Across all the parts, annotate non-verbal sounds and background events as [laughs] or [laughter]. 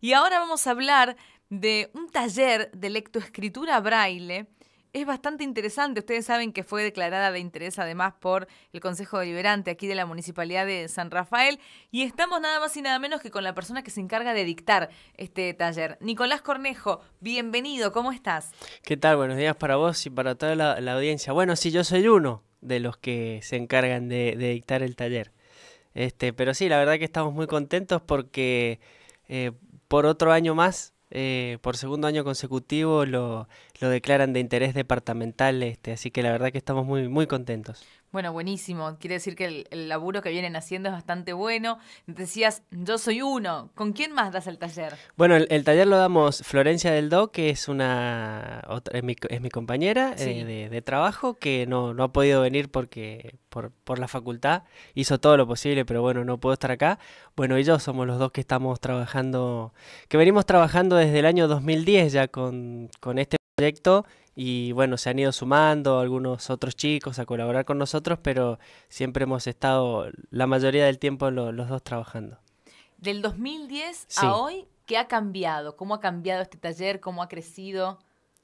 Y ahora vamos a hablar de un taller de lectoescritura braille. Es bastante interesante, ustedes saben que fue declarada de interés además por el Consejo Deliberante aquí de la Municipalidad de San Rafael y estamos nada más y nada menos que con la persona que se encarga de dictar este taller. Nicolás Cornejo, bienvenido, ¿cómo estás? ¿Qué tal? Buenos días para vos y para toda la, audiencia. Bueno, sí, yo soy uno de los que se encargan de, dictar el taller. Este, pero sí, la verdad que estamos muy contentos porque eh, por otro año más, eh, por segundo año consecutivo, lo, declaran de interés departamental, este, así que la verdad que estamos muy, muy contentos. Bueno, buenísimo. Quiere decir que el, laburo que vienen haciendo es bastante bueno. Decías, yo soy uno. ¿Con quién más das el taller? Bueno, el, taller lo damos Florencia del Do, que es una otra, es, mi, mi compañera eh, de, trabajo, que no, ha podido venir porque por, la facultad hizo todo lo posible, pero bueno, no puedo estar acá. Bueno, y yo somos los dos que estamos trabajando, que venimos trabajando desde el año 2010 ya con, con este proyecto y bueno, se han ido sumando algunos otros chicos a colaborar con nosotros, pero siempre hemos estado la mayoría del tiempo los dos trabajando. Del 2010 a hoy, ¿qué ha cambiado? ¿Cómo ha cambiado este taller? ¿Cómo ha crecido?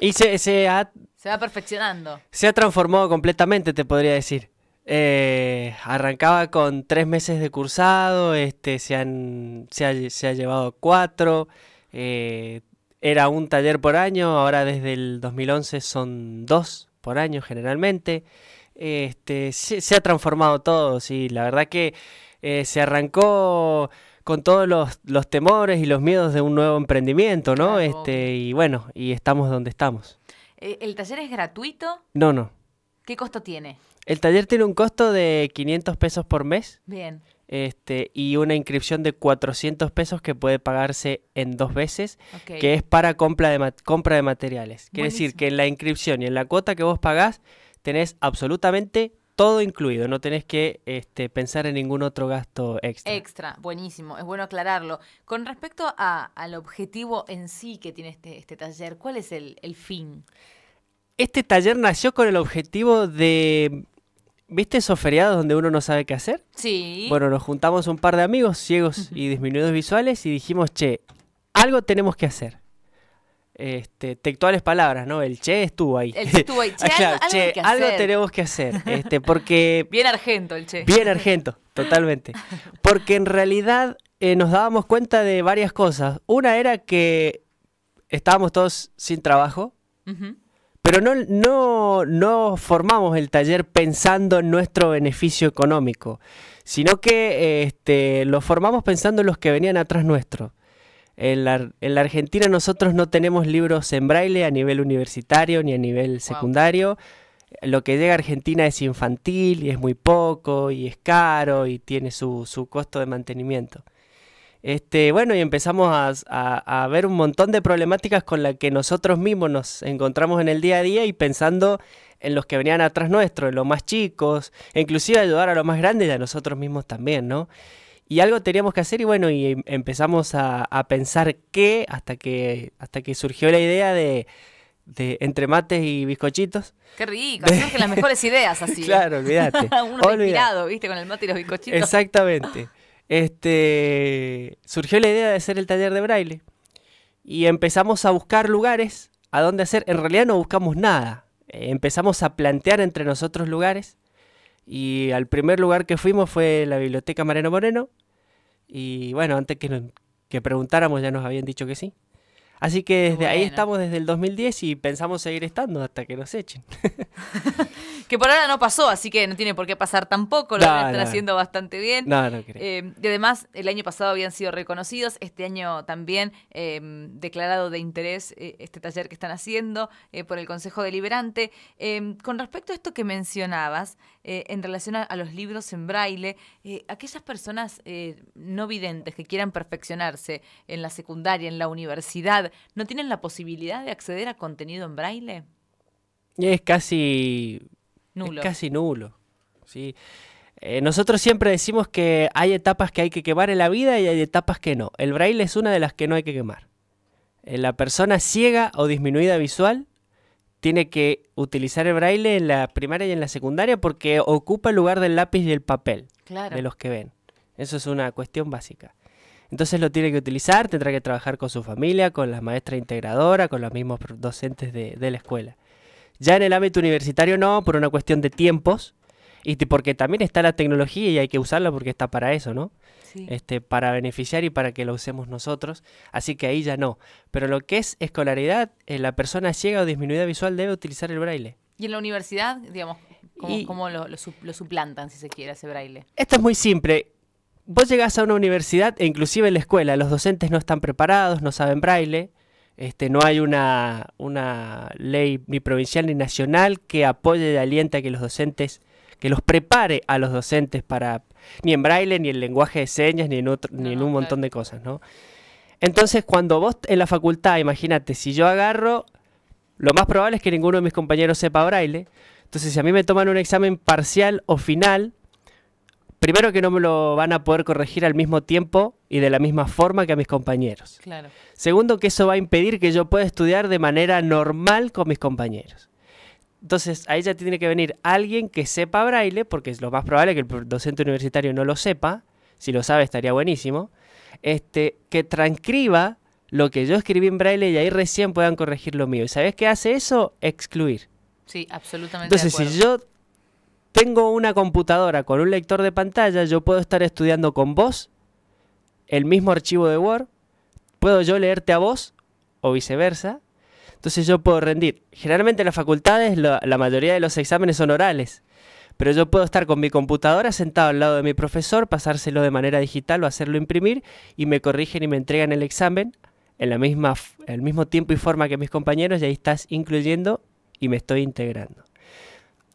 Y se, se, ha, se va perfeccionando. Se ha transformado completamente, te podría decir. Eh, arrancaba con tres meses de cursado, este, se, han, se, ha, llevado cuatro. Eh, era un taller por año, ahora desde el 2011 son dos por año generalmente. Este, se, ha transformado todo, sí, la verdad que eh, se arrancó con todos los, temores y los miedos de un nuevo emprendimiento, ¿no? Este, y bueno, y estamos donde estamos. ¿E, ¿El taller es gratuito? No, no. ¿Qué costo tiene? El taller tiene un costo de 500 pesos por mes. Bien. Este, y una inscripción de 400 pesos que puede pagarse en dos veces, que es para compra de, compra de materiales. Quiere decir que en la inscripción y en la cuota que vos pagás tenés absolutamente todo incluido, no tenés que este, pensar en ningún otro gasto extra. Extra, buenísimo, es bueno aclararlo. Con respecto al objetivo en sí que tiene este, este taller, ¿cuál es el fin? Este taller nació con el objetivo de ¿Viste esos feriados donde uno no sabe qué hacer? Sí. Bueno, nos juntamos un par de amigos ciegos y disminuidos visuales y dijimos, che, algo tenemos que hacer. Este, textuales palabras, ¿no? El che estuvo ahí. El che estuvo ahí. [laughs] Che, claro, algo, algo, tenemos que hacer. Este, porque. [laughs] bien argento el che. Bien argento, totalmente. Porque en realidad eh, nos dábamos cuenta de varias cosas. Una era que estábamos todos sin trabajo. Uh pero no, no, formamos el taller pensando en nuestro beneficio económico, sino que este, lo formamos pensando en los que venían atrás nuestro. En la, Argentina nosotros no tenemos libros en braille a nivel universitario ni a nivel secundario. Lo que llega a Argentina es infantil y es muy poco y es caro y tiene su, su costo de mantenimiento. Este, bueno, y empezamos a, ver un montón de problemáticas con las que nosotros mismos nos encontramos en el día a día y pensando en los que venían atrás nuestro, en los más chicos, e inclusive ayudar a los más grandes y a nosotros mismos también, ¿no? Y algo teníamos que hacer y bueno, y em, empezamos a, pensar qué hasta que, hasta que surgió la idea de, entre mates y bizcochitos. Qué rico, [laughs] las mejores ideas así. claro, olvídate. [laughs] Uno viste, con el mate y los bizcochitos. Exactamente este, surgió la idea de hacer el taller de braille. Y empezamos a buscar lugares a donde hacer. En realidad no buscamos nada. Eh, empezamos a plantear entre nosotros lugares. Y al primer lugar que fuimos fue la biblioteca Mariano Moreno. Y bueno, antes que, que preguntáramos ya nos habían dicho que sí. Así que desde ahí estamos desde el 2010 y pensamos seguir estando hasta que nos echen. [laughs] que por ahora no pasó, así que no tiene por qué pasar tampoco, lo están haciendo bastante bien. Eh, y además, el año pasado habían sido reconocidos, este año también eh, declarado de interés eh, este taller que están haciendo por el Consejo Deliberante. con respecto a esto que mencionabas, en relación a, a, los libros en braille, aquellas personas no videntes que quieran perfeccionarse en la secundaria, en la universidad, ¿no tienen la posibilidad de acceder a contenido en braille? Es casi nulo. casi nulo. Sí. Eh, nosotros siempre decimos que hay etapas que hay que quemar en la vida y hay etapas que no. El braille es una de las que no hay que quemar. Eh, la persona ciega o disminuida visual tiene que utilizar el braille en la primaria y en la secundaria porque ocupa el lugar del lápiz y el papel de los que ven. Eso es una cuestión básica. Entonces lo tiene que utilizar, tendrá que trabajar con su familia, con la maestra integradora, con los mismos docentes de, la escuela. Ya en el ámbito universitario no, por una cuestión de tiempos, y porque también está la tecnología y hay que usarla porque está para eso, ¿no? Este, para beneficiar y para que lo usemos nosotros, así que ahí ya no. Pero lo que es escolaridad, eh, la persona ciega o disminuida visual debe utilizar el braille. ¿Y en la universidad, digamos, cómo, lo, suplantan, si se quiere, ese braille? Esto es muy simple vos llegás a una universidad e inclusive en la escuela los docentes no están preparados, no saben braille, este, no hay una, ley ni provincial ni nacional que apoye y aliente a que los docentes, que los prepare a los docentes para, ni en braille, ni en lenguaje de señas, ni en, ni un montón de cosas, ¿no? Entonces, cuando vos en la facultad, imagínate, si yo agarro, lo más probable es que ninguno de mis compañeros sepa braille, entonces si a mí me toman un examen parcial o final, primero que no me lo van a poder corregir al mismo tiempo y de la misma forma que a mis compañeros. Claro. Segundo, que eso va a impedir que yo pueda estudiar de manera normal con mis compañeros. Entonces, ahí ya tiene que venir alguien que sepa braille, porque es lo más probable que el docente universitario no lo sepa, si lo sabe estaría buenísimo, este, que transcriba lo que yo escribí en braille y ahí recién puedan corregir lo mío. ¿Y sabes qué hace eso? Excluir. Sí, absolutamente. Entonces, si yo tengo una computadora con un lector de pantalla, yo puedo estar estudiando con vos el mismo archivo de Word, puedo yo leerte a vos o viceversa. Entonces yo puedo rendir. Generalmente en las facultades la, mayoría de los exámenes son orales, pero yo puedo estar con mi computadora sentado al lado de mi profesor, pasárselo de manera digital o hacerlo imprimir y me corrigen y me entregan el examen en la misma, el mismo tiempo y forma que mis compañeros y ahí estás incluyendo y me estoy integrando.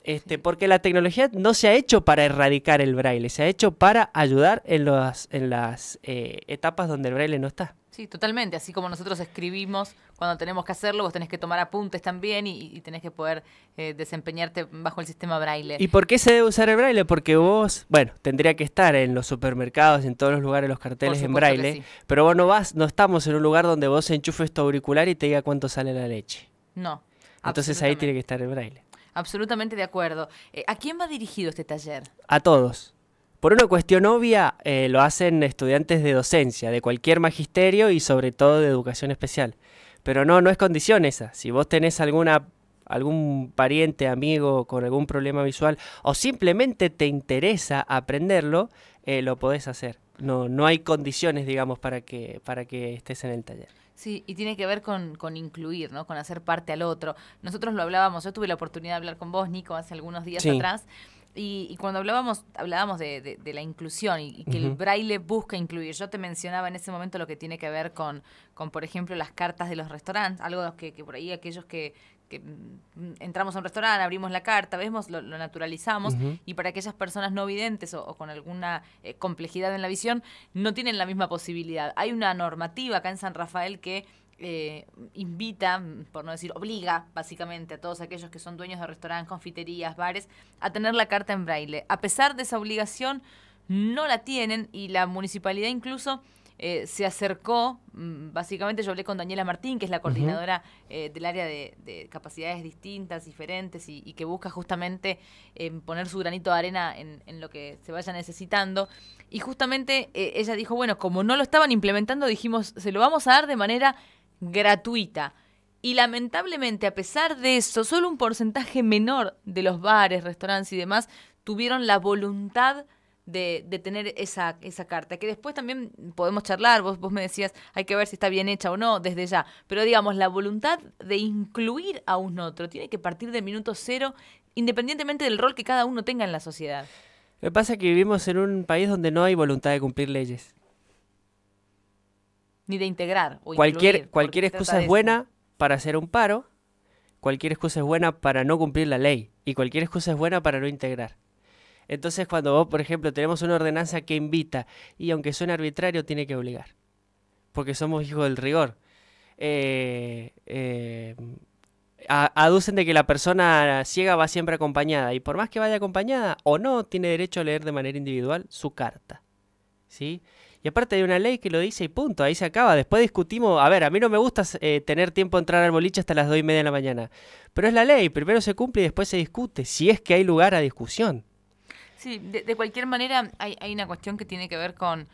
Este, porque la tecnología no se ha hecho para erradicar el braille, se ha hecho para ayudar en, los, en las eh, etapas donde el braille no está. Sí, totalmente. Así como nosotros escribimos cuando tenemos que hacerlo, vos tenés que tomar apuntes también y, tenés que poder eh, desempeñarte bajo el sistema braille. ¿Y por qué se debe usar el braille? Porque vos, bueno, tendría que estar en los supermercados, en todos los lugares, los carteles en braille, pero vos no vas, no estamos en un lugar donde vos enchufes tu auricular y te diga cuánto sale la leche. No. Entonces ahí tiene que estar el braille absolutamente de acuerdo. Eh, ¿A quién va dirigido este taller? A todos. Por una cuestión obvia, eh, lo hacen estudiantes de docencia, de cualquier magisterio y sobre todo de educación especial. Pero no, no es condición esa. Si vos tenés alguna algún pariente, amigo con algún problema visual o simplemente te interesa aprenderlo, eh, lo podés hacer. No, no hay condiciones, digamos, para que, para que estés en el taller. Sí, y tiene que ver con, con, incluir, ¿no? Con hacer parte al otro. Nosotros lo hablábamos, yo tuve la oportunidad de hablar con vos, Nico, hace algunos días atrás. Y, cuando hablábamos, hablábamos de, de, la inclusión y, que el braille busca incluir. Yo te mencionaba en ese momento lo que tiene que ver con, con por ejemplo, las cartas de los restaurantes, algo que, que por ahí aquellos que, que mm, entramos a un restaurante, abrimos la carta, vemos, lo, naturalizamos y para aquellas personas no videntes o, con alguna eh, complejidad en la visión no tienen la misma posibilidad. Hay una normativa acá en San Rafael que eh, invita, mm, por no decir obliga básicamente a todos aquellos que son dueños de restaurantes, confiterías, bares, a tener la carta en braille. A pesar de esa obligación, no la tienen y la municipalidad incluso eh, se acercó, mm, básicamente yo hablé con Daniela Martín, que es la coordinadora eh, del área de, capacidades distintas, diferentes, y, que busca justamente em, poner su granito de arena en, en, lo que se vaya necesitando. Y justamente eh, ella dijo, bueno, como no lo estaban implementando, dijimos, se lo vamos a dar de manera gratuita. Y lamentablemente, a pesar de eso, solo un porcentaje menor de los bares, restaurantes y demás tuvieron la voluntad de, tener esa, carta, que después también podemos charlar, vos, vos me decías, hay que ver si está bien hecha o no desde ya, pero digamos, la voluntad de incluir a un otro tiene que partir de minuto cero, independientemente del rol que cada uno tenga en la sociedad. Me pasa que vivimos en un país donde no hay voluntad de cumplir leyes. Ni de integrar. cualquier cualquier excusa es buena para hacer un paro, cualquier excusa es buena para no cumplir la ley y cualquier excusa es buena para no integrar. Entonces, cuando vos, por ejemplo, tenemos una ordenanza que invita, y aunque suene arbitrario, tiene que obligar, porque somos hijos del rigor. Eh, eh, aducen de que la persona ciega va siempre acompañada, y por más que vaya acompañada o no, tiene derecho a leer de manera individual su carta. ¿Sí? Y aparte hay una ley que lo dice y punto, ahí se acaba. Después discutimos, a ver, a mí no me gusta eh, tener tiempo de entrar al boliche hasta las dos y media de la mañana, pero es la ley, primero se cumple y después se discute, si es que hay lugar a discusión. Sí, de, de cualquier manera hay, hay, una cuestión que tiene que ver con,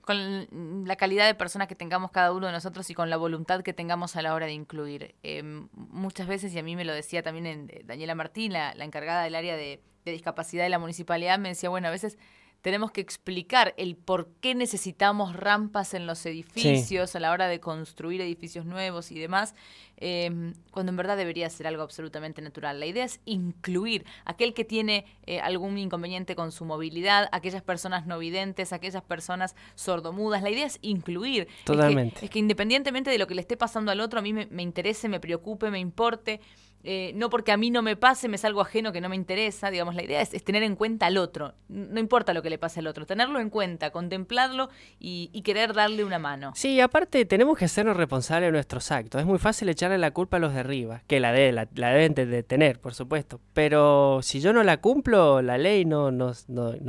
con la calidad de personas que tengamos cada uno de nosotros y con la voluntad que tengamos a la hora de incluir. Em, muchas veces, y a mí me lo decía también eh, Daniela Martín, la, la encargada del área de discapacidad de la municipalidad, me decía, bueno, a veces tenemos que explicar el por qué necesitamos rampas en los edificios a la hora de construir edificios nuevos y demás, em, cuando en verdad debería ser algo absolutamente natural. La idea es incluir aquel que tiene eh, algún inconveniente con su movilidad, aquellas personas no videntes, aquellas personas sordomudas. La idea es incluir. Totalmente. Es que, independientemente de lo que le esté pasando al otro, a mí me interese, me preocupe, me importe. Eh, no porque a mí no me pase, me salgo ajeno que no me interesa, digamos, la idea es, tener en cuenta al otro, no importa lo que le pase al otro, tenerlo en cuenta, contemplarlo y, querer darle una mano. Sí, aparte tenemos que hacernos responsables de nuestros actos, es muy fácil echarle la culpa a los de arriba, que la, de, la, deben de tener, por supuesto, pero si yo no la cumplo, la ley no,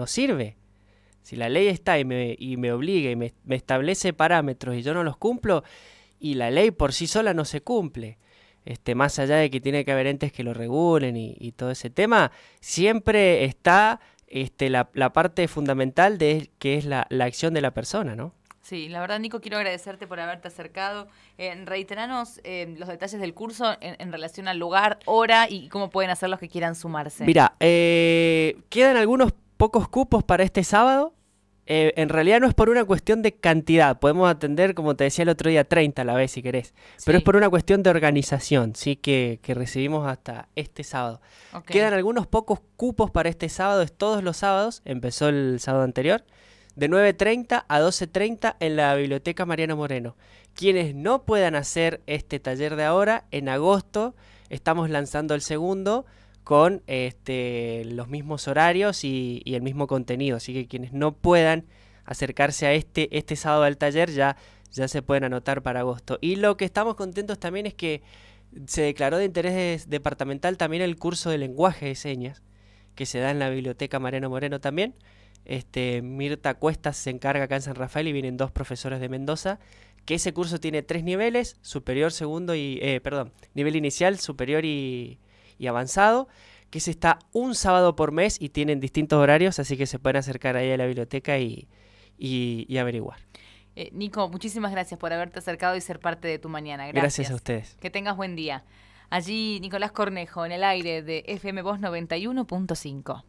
sirve. Si la ley está y me, obliga y me establece parámetros y yo no los cumplo, y la ley por sí sola no se cumple. Este, más allá de que tiene que haber entes que lo regulen y, todo ese tema, siempre está este, la, parte fundamental de que es la, acción de la persona, ¿no? Sí, la verdad, Nico, quiero agradecerte por haberte acercado. Eh, reiteranos eh, los detalles del curso en, relación al lugar, hora y cómo pueden hacer los que quieran sumarse. Mira, eh, quedan algunos pocos cupos para este sábado. Eh, en realidad no es por una cuestión de cantidad, podemos atender, como te decía el otro día, 30 a la vez si querés, pero es por una cuestión de organización, sí, que, recibimos hasta este sábado. Quedan algunos pocos cupos para este sábado, es todos los sábados, empezó el sábado anterior, de 9.30 a 12.30 en la Biblioteca Mariano Moreno. Quienes no puedan hacer este taller de ahora, en agosto estamos lanzando el segundo con este, los mismos horarios y, el mismo contenido. Así que quienes no puedan acercarse a este, este sábado al taller ya, ya se pueden anotar para agosto. Y lo que estamos contentos también es que se declaró de interés departamental también el curso de lenguaje de señas que se da en la biblioteca Mariano Moreno también. Este, Mirta Cuestas se encarga acá en San Rafael y vienen dos profesores de Mendoza que ese curso tiene tres niveles, superior, segundo y, eh, perdón, nivel inicial, superior y, y avanzado, que se está un sábado por mes y tienen distintos horarios, así que se pueden acercar ahí a la biblioteca y, y, averiguar. Eh, Nico, muchísimas gracias por haberte acercado y ser parte de tu mañana. Gracias. gracias a ustedes. Que tengas buen día. Allí Nicolás Cornejo en el aire de FM Voz 91.5.